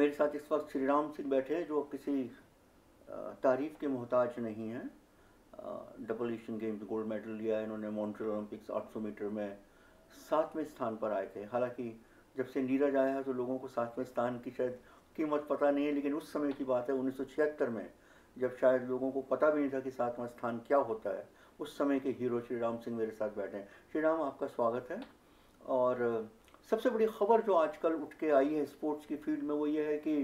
मेरे साथ इस वक्त श्री राम सिंह बैठे हैं जो किसी तारीफ के मोहताज नहीं हैं double Asian games gold medal लिया है इन्होंने मॉन्ट्रियल ओलंपिक्स 800 मीटर में सातवें स्थान पर आए थे हालांकि जब से नीरज आया है तो लोगों को सातवें स्थान की शायद कीमत पता नहीं है लेकिन उस समय की बात है उन्नीस में जब शायद लोगों को पता भी नहीं था कि सातवां स्थान क्या होता है उस समय के हीरो श्री राम सिंह मेरे साथ बैठे हैं श्री राम आपका स्वागत है और सबसे बड़ी खबर जो आजकल उठ के आई है स्पोर्ट्स की फील्ड में वो ये है कि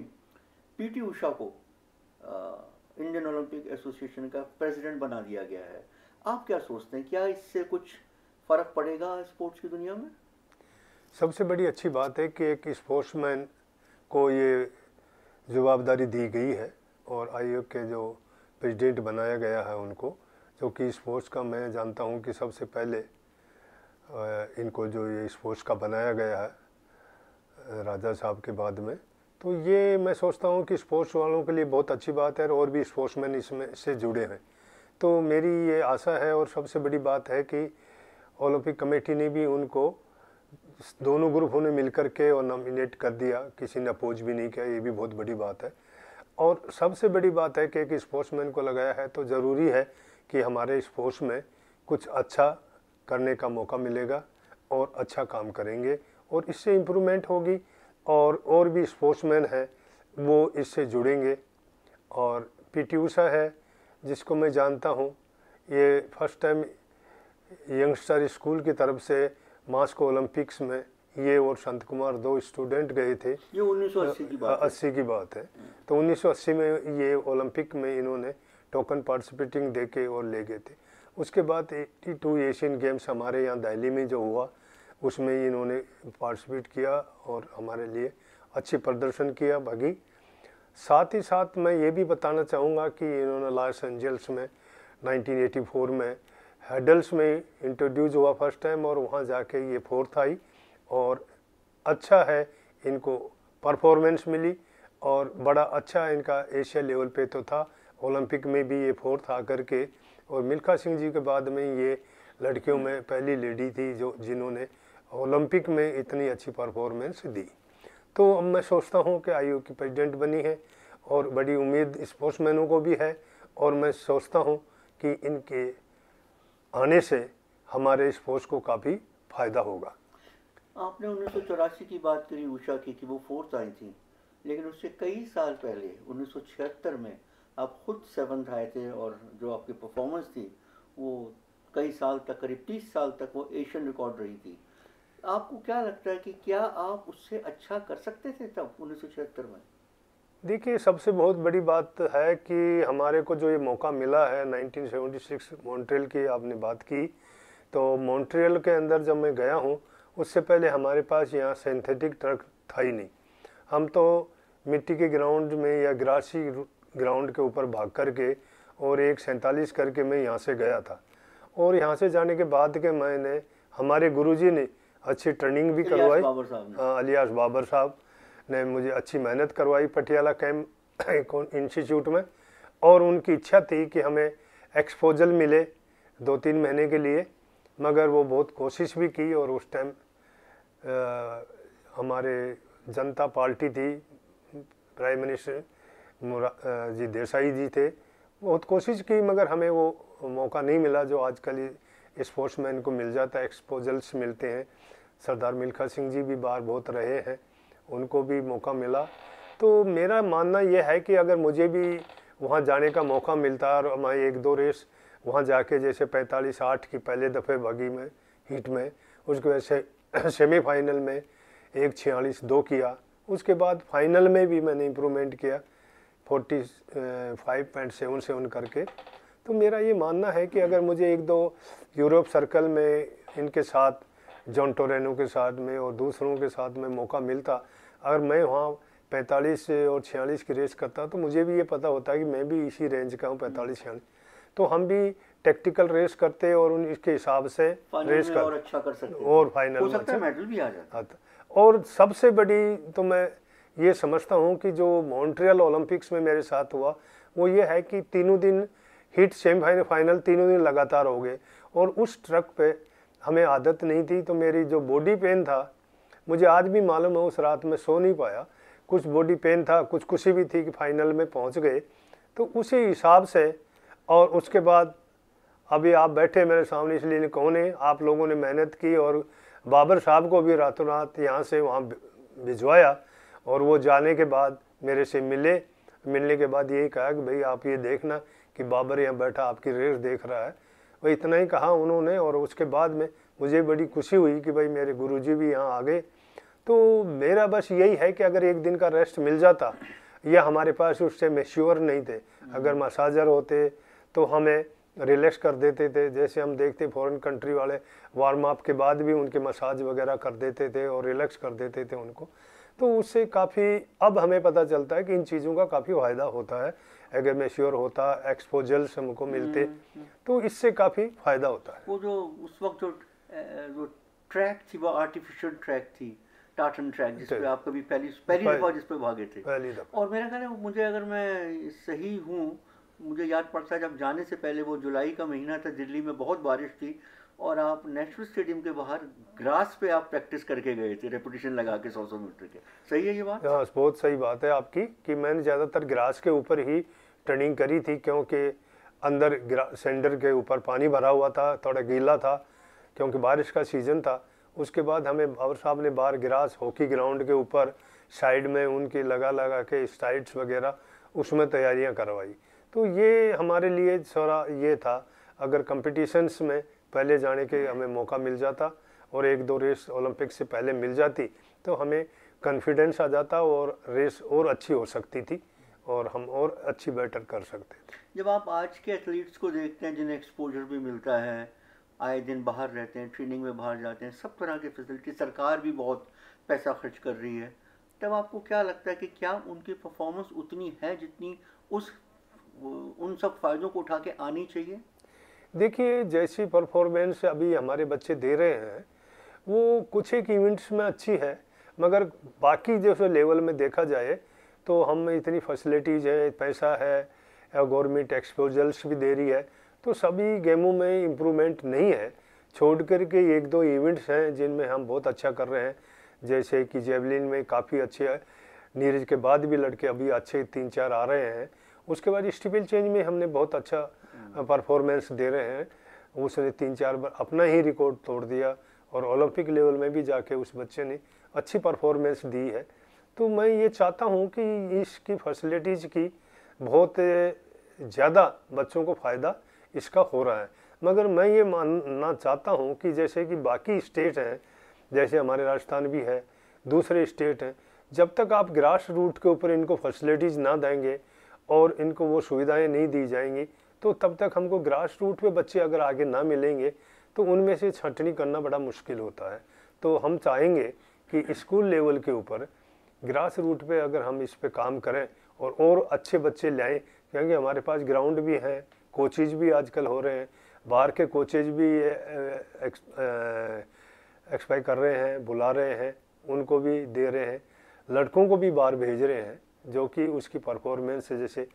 पीटी उषा को इंडियन ओलंपिक एसोसिएशन का प्रेसिडेंट बना दिया गया है आप क्या सोचते हैं क्या इससे कुछ फ़र्क पड़ेगा स्पोर्ट्स की दुनिया में सबसे बड़ी अच्छी बात है कि एक स्पोर्ट्समैन को ये जवाबदारी दी गई है और आयोग के जो प्रेसिडेंट बनाया गया है उनको जो कि स्पोर्ट्स का मैं जानता हूँ कि सबसे पहले इनको जो ये स्पोर्ट्स का बनाया गया है राजा साहब के बाद में तो ये मैं सोचता हूँ कि स्पोर्ट्स वालों के लिए बहुत अच्छी बात है और भी स्पोर्ट्समैन इसमें से जुड़े हैं तो मेरी ये आशा है और सबसे बड़ी बात है कि ओलंपिक कमेटी ने भी उनको दोनों ग्रुपों ने मिलकर के और नॉमिनेट कर दिया किसी ने अपोज भी नहीं किया ये भी बहुत बड़ी बात है और सबसे बड़ी बात है कि एक स्पोर्ट्समैन को लगाया है तो ज़रूरी है कि हमारे स्पोर्ट्स में कुछ अच्छा करने का मौका मिलेगा और अच्छा काम करेंगे और इससे इम्प्रूवमेंट होगी और और भी स्पोर्ट्समैन हैं वो इससे जुड़ेंगे और पीटी उषा है जिसको मैं जानता हूँ ये फर्स्ट टाइम यंगस्टर स्कूल की तरफ से मास्को ओलंपिक्स में ये और संत कुमार दो स्टूडेंट गए थे ये 1980 की बात अस्सी की बात है तो 1980 में ये ओलंपिक में इन्होंने टोकन पार्टिसिपेटिंग दे के और ले गए थे उसके बाद 82 एशियन गेम्स हमारे यहाँ दिल्ली में जो हुआ उसमें इन्होंने पार्टिसिपेट किया और हमारे लिए अच्छे प्रदर्शन किया भागी साथ ही साथ मैं ये भी बताना चाहूँगा कि इन्होंने लॉस एंजल्स में 1984 में हेडल्स में इंट्रोड्यूस हुआ फर्स्ट टाइम और वहाँ जाके ये फोर्थ आई और अच्छा है इनको परफॉर्मेंस मिली और बड़ा अच्छा इनका एशिया लेवल पे तो था ओलंपिक में भी ये फोर्थ आकर के और मिल्खा सिंह जी के बाद में ये लड़कियों में पहली लेडी थी जो जिन्होंने ओलंपिक में इतनी अच्छी परफॉर्मेंस दी तो अब मैं सोचता हूँ कि आई की प्रेसिडेंट बनी है और बड़ी उम्मीद स्पोर्ट्समैनों को भी है और मैं सोचता हूँ कि इनके आने से हमारे स्पोर्ट्स को काफ़ी फ़ायदा होगा आपने उन्नीस की बात करी उषा की कि वो फोर्थ आई थी लेकिन उससे कई साल पहले उन्नीस में आप खुद सेवन्थ आए थे और जो आपकी परफॉर्मेंस थी वो कई साल तक करीब तीस साल तक वो एशियन रिकॉर्ड रही थी आपको क्या लगता है कि क्या आप उससे अच्छा कर सकते थे तब उन्नीस में देखिए सबसे बहुत बड़ी बात है कि हमारे को जो ये मौका मिला है 1976 मॉन्ट्रियल की आपने बात की तो मॉन्ट्रियल के अंदर जब मैं गया हूँ उससे पहले हमारे पास यहाँ सिंथेटिक ट्रक था ही नहीं हम तो मिट्टी के ग्राउंड में या ग्रासी ग्राउंड के ऊपर भाग कर के और एक सैंतालीस करके मैं यहाँ से गया था और यहाँ से जाने के बाद के मैंने हमारे गुरुजी ने अच्छी ट्रेनिंग भी करवाई हाँ, अलियास बाबर साहब ने मुझे अच्छी मेहनत करवाई पटियाला कैम्प इंस्टीट्यूट में और उनकी इच्छा थी कि हमें एक्सपोजल मिले दो तीन महीने के लिए मगर वो बहुत कोशिश भी की और उस टाइम हमारे जनता पार्टी थी प्राइम मिनिस्टर जी देसाई जी थे बहुत कोशिश की मगर हमें वो मौका नहीं मिला जो आजकल स्पोर्ट्समैन को मिल जाता है एक्सपोजल्स मिलते हैं सरदार मिल्खा सिंह जी भी बाहर बहुत रहे हैं उनको भी मौका मिला तो मेरा मानना यह है कि अगर मुझे भी वहाँ जाने का मौका मिलता और मैं एक दो रेस वहाँ जाके जैसे पैंतालीस आठ की पहले दफ़े भागी में हीट में उसके वजह से सेमीफाइनल में एक छियालीस दो किया उसके बाद फाइनल में भी मैंने इम्प्रूवमेंट किया forty five point seven seven करके तो मेरा ये मानना है कि अगर मुझे एक दो यूरोप सर्कल में इनके साथ जॉन टोरेनो के साथ में और दूसरों के साथ में मौका मिलता अगर मैं वहाँ 45 और 46 की रेस करता तो मुझे भी ये पता होता कि मैं भी इसी रेंज का हूँ पैंतालीस छियालीस तो हम भी टेक्टिकल रेस करते और उन इसके हिसाब से रेस कर और अच्छा कर सकते और फाइनल हो सकता है मेडल अच्छा। भी आ जाता अच्छा। और सबसे बड़ी तो मैं ये समझता हूँ कि जो मॉन्ट्रियल ओलंपिक्स में मेरे साथ हुआ वो ये है कि तीनों दिन हिट सेमीफाइनल फाइनल तीनों दिन लगातार हो गए और उस ट्रक पे हमें आदत नहीं थी तो मेरी जो बॉडी पेन था मुझे आज भी मालूम है उस रात में सो नहीं पाया कुछ बॉडी पेन था कुछ खुशी भी थी कि फाइनल में पहुंच गए तो उसी हिसाब से और उसके बाद अभी आप बैठे मेरे सामने इसलिए कौन है आप लोगों ने मेहनत की और बाबर साहब को भी रातों रात यहाँ से वहाँ भिजवाया और वो जाने के बाद मेरे से मिले मिलने के बाद यही कहा कि भाई आप ये देखना कि बाबर यहाँ बैठा आपकी रेस देख रहा है वह इतना ही कहा उन्होंने और उसके बाद में मुझे बड़ी खुशी हुई कि भाई मेरे गुरुजी भी यहाँ आ गए तो मेरा बस यही है कि अगर एक दिन का रेस्ट मिल जाता या हमारे पास उससे श्योर नहीं थे अगर मसाजर होते तो हमें रिलैक्स कर देते थे जैसे हम देखते फॉरेन कंट्री वाले वार्म अप के बाद भी उनके मसाज वगैरह कर देते थे और रिलैक्स कर देते थे उनको तो उससे काफ़ी अब हमें पता चलता है कि इन चीज़ों का काफ़ी फ़ायदा होता है अगर मेश्योर होता एक्सपोजल से हमको मिलते हम्म, हम्म। तो इससे काफ़ी फ़ायदा होता है वो जो उस वक्त जो जो ट्रैक थी वो आर्टिफिशियल ट्रैक थी टाटन ट्रैक जिस पर आप कभी पहली पहली दफ़ा जिस पर भागे थे पहली दफा और मेरा ख्याल है मुझे अगर मैं सही हूँ मुझे याद पड़ता है जब जाने से पहले वो जुलाई का महीना था दिल्ली में बहुत बारिश थी और आप नेशनल स्टेडियम के बाहर ग्रास पे आप प्रैक्टिस करके गए थे रेपुटेशन लगा के सौ सौ मीटर के सही है ये बात हाँ बहुत सही बात है आपकी कि मैंने ज़्यादातर ग्रास के ऊपर ही ट्रेनिंग करी थी क्योंकि अंदर सेंडर के ऊपर पानी भरा हुआ था थोड़ा गीला था क्योंकि बारिश का सीज़न था उसके बाद हमें बाबर साहब ने बाहर ग्रास हॉकी ग्राउंड के ऊपर साइड में उनकी लगा लगा के स्टाइट्स वगैरह उसमें तैयारियां करवाई तो ये हमारे लिए सौरा ये था अगर कंपटीशन्स में पहले जाने के हमें मौका मिल जाता और एक दो रेस ओलंपिक से पहले मिल जाती तो हमें कॉन्फिडेंस आ जाता और रेस और अच्छी हो सकती थी और हम और अच्छी बेटर कर सकते थे जब आप आज के एथलीट्स को देखते हैं जिन्हें एक्सपोजर भी मिलता है आए दिन बाहर रहते हैं ट्रेनिंग में बाहर जाते हैं सब तरह की फैसिलिटी सरकार भी बहुत पैसा खर्च कर रही है तब आपको क्या लगता है कि क्या उनकी परफॉर्मेंस उतनी है जितनी उस उन सब फ़ायदों को उठा के आनी चाहिए देखिए जैसी परफॉर्मेंस अभी हमारे बच्चे दे रहे हैं वो कुछ एक इवेंट्स में अच्छी है मगर बाकी जैसे लेवल में देखा जाए तो हम इतनी फैसिलिटीज़ है पैसा है गवर्नमेंट एक्सपोजल्स भी दे रही है तो सभी गेमों में इम्प्रूवमेंट नहीं है छोड़ कर के एक दो इवेंट्स हैं जिनमें हम बहुत अच्छा कर रहे हैं जैसे कि जेवलिन में काफ़ी अच्छे नीरज के बाद भी लड़के अभी अच्छे तीन चार आ रहे हैं उसके बाद स्टीपिल चेंज में हमने बहुत अच्छा परफॉर्मेंस दे रहे हैं उसने तीन चार बार अपना ही रिकॉर्ड तोड़ दिया और ओलंपिक लेवल में भी जाके उस बच्चे ने अच्छी परफॉर्मेंस दी है तो मैं ये चाहता हूँ कि इसकी फैसिलिटीज़ की बहुत ज़्यादा बच्चों को फ़ायदा इसका हो रहा है मगर मैं ये मानना चाहता हूँ कि जैसे कि बाकी स्टेट हैं जैसे हमारे राजस्थान भी है दूसरे स्टेट हैं जब तक आप ग्रास रूट के ऊपर इनको फैसिलिटीज़ ना देंगे और इनको वो सुविधाएं नहीं दी जाएंगी तो तब तक हमको ग्रास रूट पे बच्चे अगर आगे ना मिलेंगे तो उनमें से छटनी करना बड़ा मुश्किल होता है तो हम चाहेंगे कि स्कूल लेवल के ऊपर ग्रास रूट पे अगर हम इस पर काम करें और और अच्छे बच्चे लाएं क्योंकि हमारे पास ग्राउंड भी हैं कोचेज भी आजकल हो रहे हैं बाहर के कोचेज भी एक्सपायर कर रहे हैं बुला रहे हैं उनको भी दे रहे हैं लड़कों को भी बाहर भेज रहे हैं जो कि उसकी परफॉर्मेंस है जैसे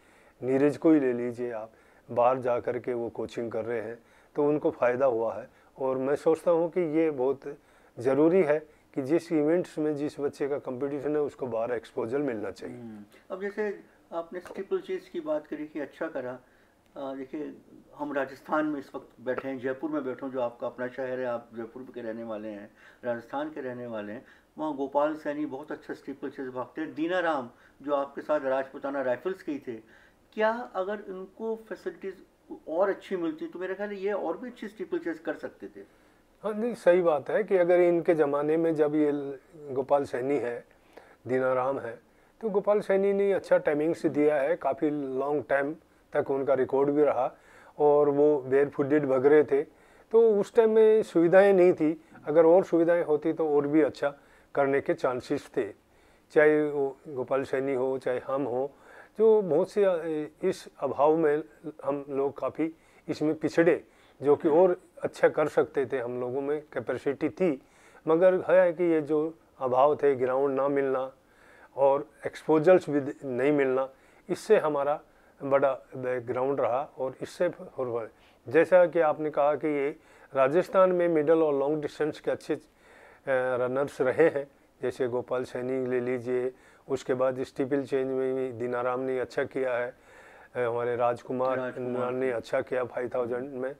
नीरज को ही ले लीजिए आप बाहर जा कर के वो कोचिंग कर रहे हैं तो उनको फ़ायदा हुआ है और मैं सोचता हूँ कि ये बहुत ज़रूरी है कि जिस इवेंट्स में जिस बच्चे का कंपटीशन है उसको बाहर एक्सपोजर मिलना चाहिए हम्म, अब जैसे आपने ट्रिपल चीज़ की बात करी कि अच्छा करा देखिए हम राजस्थान में इस वक्त बैठे हैं जयपुर में बैठे जो आपका अपना शहर है आप जयपुर के रहने वाले हैं राजस्थान के रहने वाले हैं वहाँ गोपाल सैनी बहुत अच्छा स्टीपल चीज़ भागते हैं दीनाराम जो आपके साथ राजपुताना राइफल्स के थे क्या अगर इनको फैसिलिटीज और अच्छी मिलती तो मेरे ख्याल ये और भी अच्छी स्टीपल चेस कर सकते थे हाँ नहीं सही बात है कि अगर इनके ज़माने में जब ये गोपाल सैनी है दीनाराम है तो गोपाल सैनी ने अच्छा टाइमिंग से दिया है काफ़ी लॉन्ग टाइम तक उनका रिकॉर्ड भी रहा और वो बेर फुडेड भग रहे थे तो उस टाइम में सुविधाएं नहीं थी अगर और सुविधाएं होती तो और भी अच्छा करने के चांसेस थे चाहे वो गोपाल सैनी हो चाहे हम हो जो बहुत से इस अभाव में हम लोग काफ़ी इसमें पिछड़े जो कि और अच्छा कर सकते थे हम लोगों में कैपेसिटी थी मगर है कि ये जो अभाव थे ग्राउंड ना मिलना और एक्सपोजर्स भी नहीं मिलना इससे हमारा बड़ा बैकग्राउंड रहा और इससे जैसा कि आपने कहा कि ये राजस्थान में मिडल और लॉन्ग डिस्टेंस के अच्छे रनर्स रहे हैं जैसे गोपाल सैनी ले लीजिए उसके बाद स्टीपिल चेंज में भी दीनाराम ने अच्छा किया है हमारे राजकुमार राज ने अच्छा किया फाइव थाउजेंड में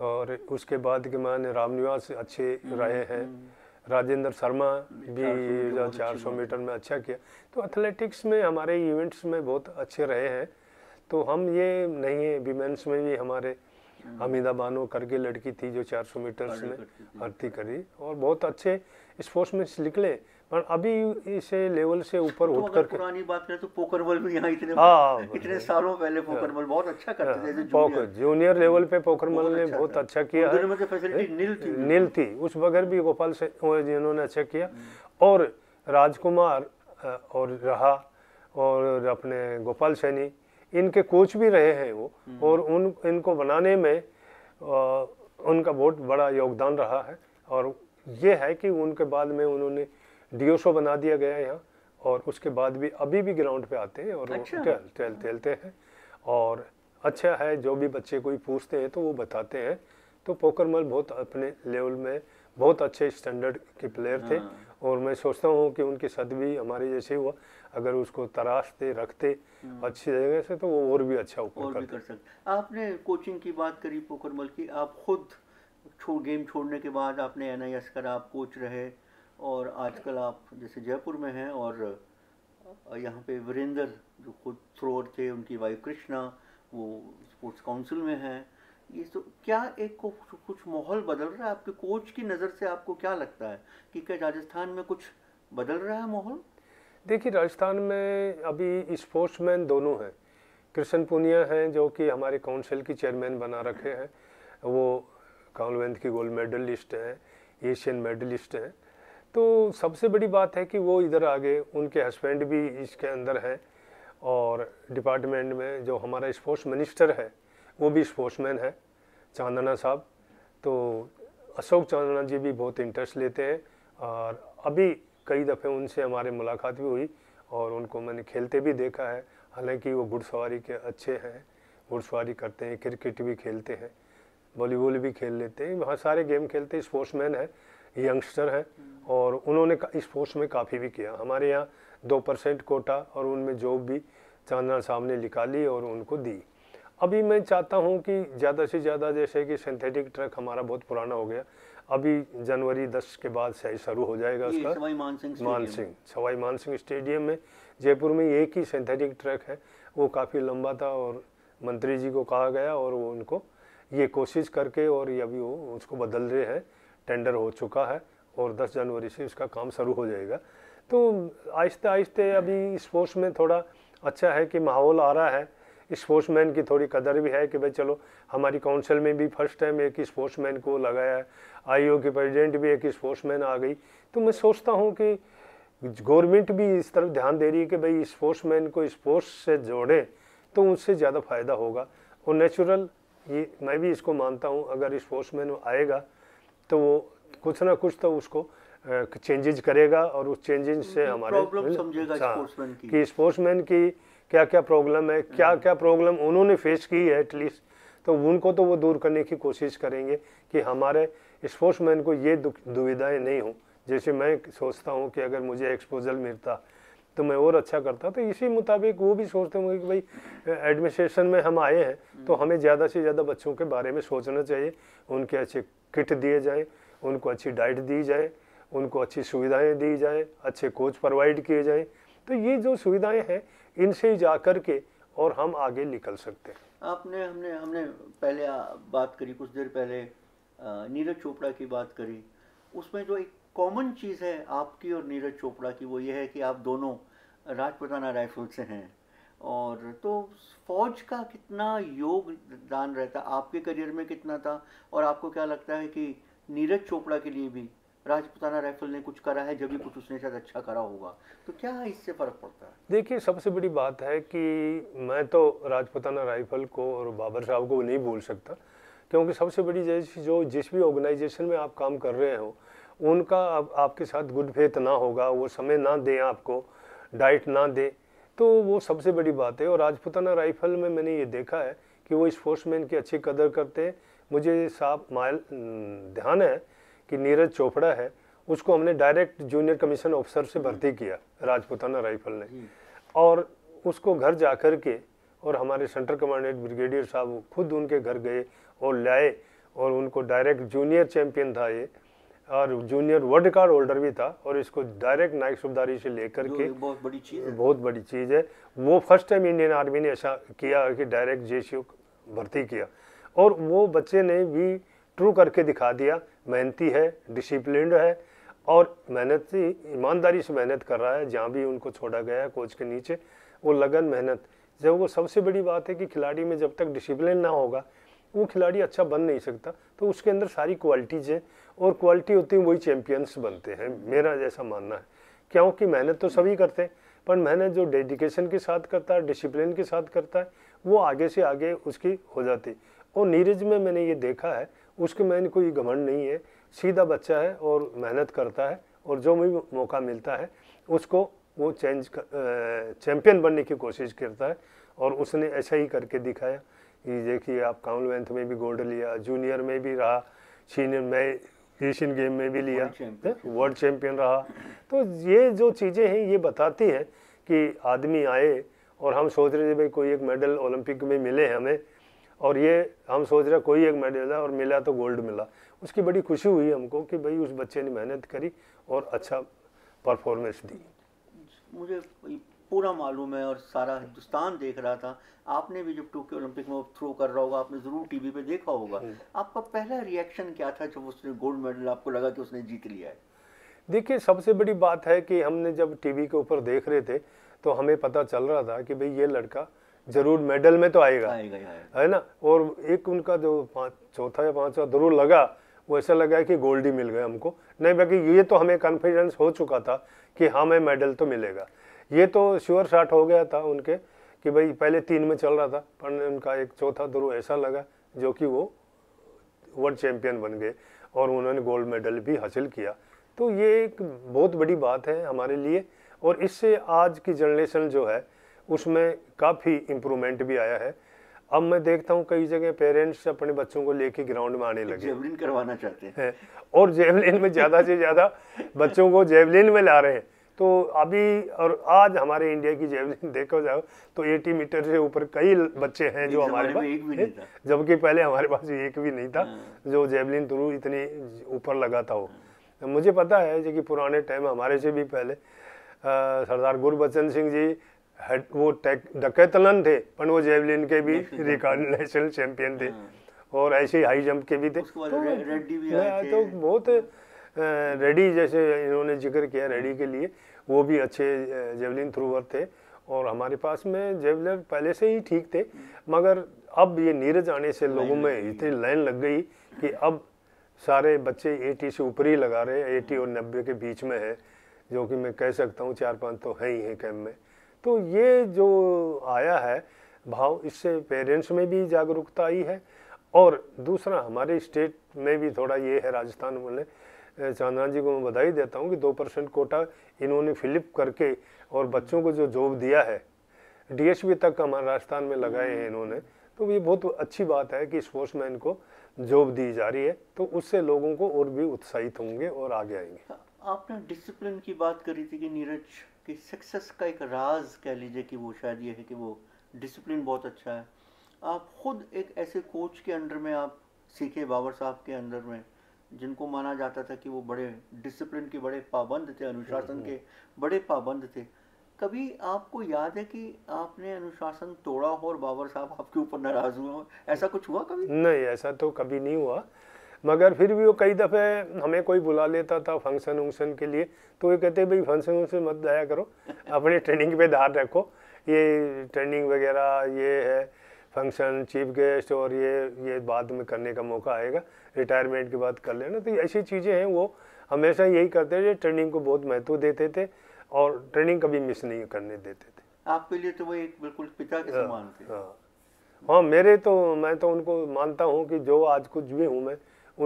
और उसके बाद के माने रामनिवास अच्छे हम्म, रहे हैं हम्म। राजेंद्र शर्मा भी चार सौ मीटर में अच्छा किया तो एथलेटिक्स में हमारे इवेंट्स में बहुत अच्छे रहे हैं तो हम ये नहीं है वीमेंस में भी हमारे हमीदा हम्म। बानो करके लड़की थी जो 400 मीटर्स में भर्ती करी और बहुत अच्छे स्पोर्ट्समैन निकले पर अभी इस लेवल से ऊपर तो उठ करके पुरानी बात करें तो पोकर बॉल भी यहाँ इतने हाँ इतने सालों पहले हाँ। पोकर बॉल बहुत अच्छा करते थे पोकर जूनियर लेवल पे पोकर बॉल ने अच्छा बहुत अच्छा किया है फैसिलिटी तो नील थी नील थी उस बगैर भी गोपाल से जिन्होंने अच्छा किया और राजकुमार और रहा और अपने गोपाल सैनी इनके कोच भी रहे हैं वो हम्म। और उन इनको बनाने में उनका बहुत बड़ा योगदान रहा है और ये है कि उनके बाद में उन्होंने डी शो बना दिया गया है यहाँ और उसके बाद भी अभी भी ग्राउंड पे आते हैं और अच्छा। टहल टहल टहलते हैं और अच्छा है जो भी बच्चे कोई पूछते हैं तो वो बताते हैं तो पोकरमल बहुत अपने लेवल में बहुत अच्छे स्टैंडर्ड के प्लेयर थे हाँ। और मैं सोचता हूँ कि उनके साथ भी हमारे जैसे हुआ अगर उसको तराशते रखते हाँ। अच्छी जगह से तो वो और भी अच्छा ऊपर करते कर सकते आपने कोचिंग की बात करी पोकरमल की आप खुद छो, गेम छोड़ने के बाद आपने एन आई एस आप कोच रहे और आजकल आप जैसे जयपुर में हैं और यहाँ पे वीरेंद्र जो खुद थ्रोअर थे उनकी वाइफ कृष्णा वो स्पोर्ट्स काउंसिल में हैं ये तो क्या एक को कुछ माहौल बदल रहा है आपके कोच की नज़र से आपको क्या लगता है कि क्या राजस्थान में कुछ बदल रहा है माहौल देखिए राजस्थान में अभी स्पोर्ट्समैन दोनों हैं कृष्ण पुनिया हैं जो कि हमारे काउंसिल की चेयरमैन बना रखे हैं वो कॉमनवेल्थ की गोल्ड मेडलिस्ट हैं एशियन मेडलिस्ट हैं तो सबसे बड़ी बात है कि वो इधर आ गए उनके हस्बैंड भी इसके अंदर हैं और डिपार्टमेंट में जो हमारा स्पोर्ट्स मिनिस्टर है वो भी स्पोर्ट्समैन है चांदना साहब तो अशोक चांदना जी भी बहुत इंटरेस्ट लेते हैं और अभी कई दफ़े उनसे हमारे मुलाकात भी हुई और उनको मैंने खेलते भी देखा है हालांकि वो घुड़सवारी के अच्छे हैं घुड़सवारी करते हैं क्रिकेट भी खेलते हैं वॉलीबॉल भी खेल लेते हैं वहाँ सारे गेम खेलते हैं स्पोर्ट्समैन है यंगस्टर हैं और उन्होंने इस स्पोर्ट्स में काफ़ी भी किया हमारे यहाँ दो परसेंट कोटा और उनमें जॉब भी चांदना साहब ने निकाली और उनको दी अभी मैं चाहता हूँ कि ज़्यादा से ज़्यादा जैसे कि सिंथेटिक ट्रक हमारा बहुत पुराना हो गया अभी जनवरी दस के बाद से शुरू हो जाएगा उसका मान सिंह सवाई मान सिंह स्टेडियम में जयपुर में एक ही सिंथेटिक ट्रैक है वो काफ़ी लंबा था और मंत्री जी को कहा गया और वो उनको ये कोशिश करके और अभी वो उसको बदल रहे हैं टेंडर हो चुका है और 10 जनवरी से उसका काम शुरू हो जाएगा तो आहिस्ते आहिस्ते अभी स्पोर्ट्स में थोड़ा अच्छा है कि माहौल आ रहा है स्पोर्ट्समैन की थोड़ी कदर भी है कि भाई चलो हमारी काउंसिल में भी फर्स्ट टाइम एक स्पोर्ट्समैन को लगाया है आईओ के प्रेसिडेंट भी एक स्पोर्ट्समैन आ गई तो मैं सोचता हूँ कि गवर्नमेंट भी इस तरफ ध्यान दे रही है कि भाई स्पोर्ट्समैन को स्पोर्ट्स से जोड़ें तो उनसे ज़्यादा फ़ायदा होगा और नेचुरल ये मैं भी इसको मानता हूँ अगर स्पोर्ट्समैन आएगा तो वो कुछ ना कुछ तो उसको चेंजेज करेगा और उस चेंजेज से हमारे हाँ, कि स्पोर्ट्स कि स्पोर्ट्समैन की क्या क्या प्रॉब्लम है क्या क्या प्रॉब्लम उन्होंने फेस की है एटलीस्ट तो उनको तो वो दूर करने की कोशिश करेंगे कि हमारे स्पोर्ट्समैन को ये दुविधाएं नहीं हों जैसे मैं सोचता हूँ कि अगर मुझे एक्सपोजर मिलता तो मैं और अच्छा करता तो इसी मुताबिक वो भी सोचते होंगे कि भाई एडमिनिस्ट्रेशन में हम आए हैं हम्म। तो हमें ज़्यादा से ज़्यादा बच्चों के बारे में सोचना चाहिए उनके अच्छे किट दिए जाएँ उनको अच्छी डाइट दी जाए उनको अच्छी सुविधाएं दी जाएँ अच्छे कोच प्रोवाइड किए जाएँ तो ये जो सुविधाएँ हैं इनसे ही जा कर के और हम आगे निकल सकते हैं आपने हमने हमने पहले बात करी कुछ देर पहले नीरज चोपड़ा की बात करी उसमें जो एक कॉमन चीज़ है आपकी और नीरज चोपड़ा की वो ये है कि आप दोनों राजपुताना राइफल से हैं और तो फौज का कितना योगदान रहता आपके करियर में कितना था और आपको क्या लगता है कि नीरज चोपड़ा के लिए भी राजपुताना राइफल ने कुछ करा है जब भी कुछ उसने शायद अच्छा करा होगा तो क्या इससे फ़र्क पड़ता है देखिए सबसे बड़ी बात है कि मैं तो राजपुताना राइफल को और बाबर साहब को नहीं भूल सकता क्योंकि सबसे बड़ी जैसी जो जिस भी ऑर्गेनाइजेशन में आप काम कर रहे हो उनका आप, आपके साथ गुड फेथ ना होगा वो समय ना दें आपको डाइट ना दें तो वो सबसे बड़ी बात है और राजपुताना राइफल में मैंने ये देखा है कि वो स्पोर्ट्समैन की अच्छी कदर करते हैं मुझे साफ मायल ध्यान है कि नीरज चोपड़ा है उसको हमने डायरेक्ट जूनियर कमीशन ऑफिसर से भर्ती किया राजपुताना राइफल ने और उसको घर जा के और हमारे सेंटर कमांडेंट ब्रिगेडियर साहब खुद उनके घर गए और लाए और उनको डायरेक्ट जूनियर चैम्पियन था ये और जूनियर वर्ल्ड कार होल्डर भी था और इसको डायरेक्ट नायक सुबदारी से लेकर के बहुत बड़ी चीज़ है बहुत बड़ी चीज़ है वो फर्स्ट टाइम इंडियन आर्मी ने ऐसा किया कि डायरेक्ट जे भर्ती किया और वो बच्चे ने भी ट्रू करके दिखा दिया मेहनती है डिसिप्लिन है और मेहनत ईमानदारी से मेहनत कर रहा है जहाँ भी उनको छोड़ा गया है कोच के नीचे वो लगन मेहनत जब वो सबसे बड़ी बात है कि खिलाड़ी में जब तक डिसिप्लिन ना होगा वो खिलाड़ी अच्छा बन नहीं सकता तो उसके अंदर सारी क्वालिटीज़ हैं और क्वालिटी होती है वही चैम्पियंस बनते हैं मेरा जैसा मानना है क्योंकि मेहनत तो सभी करते हैं पर मेहनत जो डेडिकेशन के साथ करता है डिसिप्लिन के साथ करता है वो आगे से आगे उसकी हो जाती और नीरज में मैंने ये देखा है उसके मैंने कोई घमंड नहीं है सीधा बच्चा है और मेहनत करता है और जो भी मौका मिलता है उसको वो चेंज चैम्पियन बनने की कोशिश करता है और उसने ऐसा ही करके दिखाया ये देखिए आप कॉमनवेल्थ में भी गोल्ड लिया जूनियर में भी रहा सीनियर में एशियन गेम में भी लिया वर्ल्ड चैम्पियन हाँ, रहा तो ये जो चीज़ें हैं ये बताती हैं कि आदमी आए और हम सोच रहे थे भाई कोई एक मेडल ओलंपिक में मिले हमें और ये हम सोच रहे कोई एक मेडल है और मिला तो गोल्ड मिला उसकी बड़ी खुशी हुई हमको कि भाई उस बच्चे ने मेहनत करी और अच्छा परफॉर्मेंस दी अच्छा, मुझे पूरा मालूम है और सारा हिंदुस्तान देख रहा था आपने भी जब टोक्यो ओलंपिक में थ्रो कर रहा होगा आपने ज़रूर टीवी पे देखा होगा हम्म। आपका पहला रिएक्शन क्या था जब उसने गोल्ड मेडल आपको लगा कि उसने जीत लिया है देखिए सबसे बड़ी बात है कि हमने जब टीवी के ऊपर देख रहे थे तो हमें पता चल रहा था कि भाई ये लड़का जरूर मेडल में तो आएगा है ना और एक उनका जो चौथा या पांचवा जरूर लगा वो ऐसा लगा कि गोल्ड ही मिल गया हमको नहीं बाकी ये तो हमें कॉन्फिडेंस हो चुका था कि हाँ, हमें मेडल तो मिलेगा ये तो श्योर शॉट हो गया था उनके कि भाई पहले तीन में चल रहा था पर उनका एक चौथा ध्रुव ऐसा लगा जो कि वो वर्ल्ड चैम्पियन बन गए और उन्होंने गोल्ड मेडल भी हासिल किया तो ये एक बहुत बड़ी बात है हमारे लिए और इससे आज की जनरेशन जो है उसमें काफ़ी इम्प्रूवमेंट भी आया है अब मैं देखता हूँ कई जगह पेरेंट्स अपने बच्चों को लेके ग्राउंड में आने लगे जेवलिन करवाना चाहते हैं और जेवलिन में ज़्यादा से ज़्यादा बच्चों को जेवलिन में ला रहे हैं तो अभी और आज हमारे इंडिया की जेवलिन देखो जाओ तो 80 मीटर से ऊपर कई बच्चे हैं जो हमारे पास जबकि पहले हमारे पास एक भी नहीं था हाँ। जो जेवलिन थ्रू इतनी ऊपर लगा था वो हाँ। मुझे पता है जो कि पुराने टाइम हमारे से भी पहले सरदार गुरबचन सिंह जी हेड वो डकैतलन थे पर वो जेवलिन के भी रिकॉर्ड नेशनल चैंपियन थे हाँ। और ऐसे हाई जंप के भी थे तो, तो बहुत रेडी जैसे इन्होंने जिक्र किया रेडी के लिए वो भी अच्छे जेवलिन थ्रूवर थे और हमारे पास में जेवलर पहले से ही ठीक थे मगर अब ये नीरज आने से लोगों में इतनी लाइन लग गई कि अब सारे बच्चे 80 से ऊपर ही लगा रहे हैं 80 और 90 के बीच में है जो कि मैं कह सकता हूँ चार पांच तो है ही हैं कैम्प में तो ये जो आया है भाव इससे पेरेंट्स में भी जागरूकता आई है और दूसरा हमारे स्टेट में भी थोड़ा ये है राजस्थान में चांदना जी को मैं बधाई देता हूँ कि दो परसेंट कोटा इन्होंने फिलिप करके और बच्चों को जो जॉब दिया है डीएसपी तक हमारे राजस्थान में लगाए हैं इन्होंने तो ये बहुत अच्छी बात है कि स्पोर्ट्स मैन को जॉब दी जा रही है तो उससे लोगों को और भी उत्साहित होंगे और आगे आएंगे हाँ, आपने डिसिप्लिन की बात करी थी कि नीरज कि सक्सेस का एक राज कह लीजिए कि वो शायद ये है कि वो डिसिप्लिन बहुत अच्छा है आप खुद एक ऐसे कोच के अंडर में आप सीखे बाबर साहब के अंडर में जिनको माना जाता था कि वो बड़े डिसिप्लिन के बड़े पाबंद थे अनुशासन हम्म, के हम्म। बड़े पाबंद थे कभी आपको याद है कि आपने अनुशासन तोड़ा हो और बाबर साहब आपके ऊपर नाराज हुए हो ऐसा कुछ हुआ कभी नहीं ऐसा तो कभी नहीं हुआ मगर फिर भी वो कई दफ़े हमें कोई बुला लेता था फंक्शन उंक्शन के लिए तो ये कहते भाई फंक्शन उंक्शन मत जाया करो अपने ट्रेनिंग पे ध्यान रखो ये ट्रेनिंग वगैरह ये है फंक्शन चीफ गेस्ट और ये ये बाद में करने का मौका आएगा रिटायरमेंट के बाद कर लेना तो ऐसी चीज़ें हैं वो हमेशा यही करते थे ट्रेनिंग को बहुत महत्व देते थे और ट्रेनिंग कभी मिस नहीं करने देते थे आपके लिए तो वो एक बिल्कुल पिता के हाँ, समान थे हाँ हाँ मेरे तो मैं तो उनको मानता हूँ कि जो आज कुछ भी हूँ मैं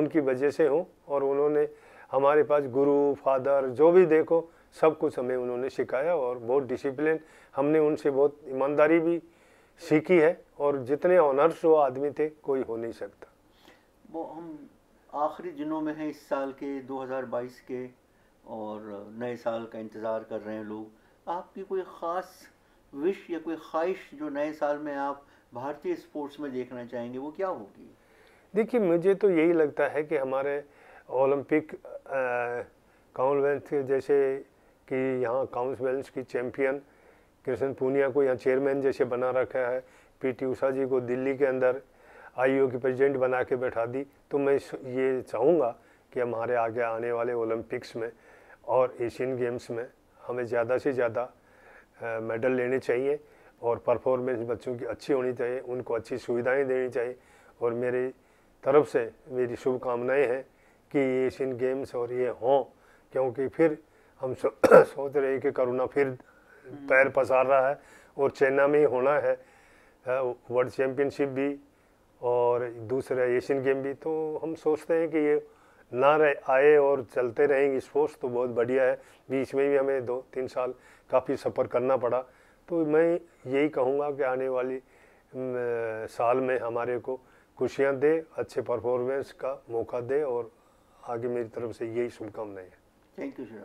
उनकी वजह से हूँ और उन्होंने हमारे पास गुरु फादर जो भी देखो सब कुछ हमें उन्होंने सिखाया और बहुत डिसिप्लिन हमने उनसे बहुत ईमानदारी भी सीखी है और जितने ऑनर्स वो आदमी थे कोई हो नहीं सकता वो हम आखिरी दिनों में हैं इस साल के 2022 के और नए साल का इंतज़ार कर रहे हैं लोग आपकी कोई ख़ास विश या कोई ख्वाहिश जो नए साल में आप भारतीय स्पोर्ट्स में देखना चाहेंगे वो क्या होगी देखिए मुझे तो यही लगता है कि हमारे ओलंपिक कॉमनवेल्थ जैसे कि यहाँ कॉमनवेल्थ की चैम्पियन कृष्ण पूनिया को यहाँ चेयरमैन जैसे बना रखा है पीटी उषा जी को दिल्ली के अंदर आईओ की प्रेजिडेंट बना के बैठा दी तो मैं ये चाहूँगा कि हमारे आगे आने वाले ओलंपिक्स में और एशियन गेम्स में हमें ज़्यादा से ज़्यादा मेडल लेने चाहिए और परफॉर्मेंस बच्चों की अच्छी होनी चाहिए उनको अच्छी सुविधाएं देनी चाहिए और मेरी तरफ से मेरी शुभकामनाएं हैं कि ये एशियन गेम्स और ये हों क्योंकि फिर हम सोच रहे हैं कि करोना फिर पैर पसार रहा है और चाइना में ही होना है वर्ल्ड चैम्पियनशिप भी और दूसरा एशियन गेम भी तो हम सोचते हैं कि ये ना रहे आए और चलते रहेंगे स्पोर्ट्स तो बहुत बढ़िया है बीच में भी हमें दो तीन साल काफ़ी सफ़र करना पड़ा तो मैं यही कहूँगा कि आने वाली साल में हमारे को खुशियाँ दे अच्छे परफॉर्मेंस का मौका दे और आगे मेरी तरफ से यही शुभकामनाएं हैं थैंक यू सर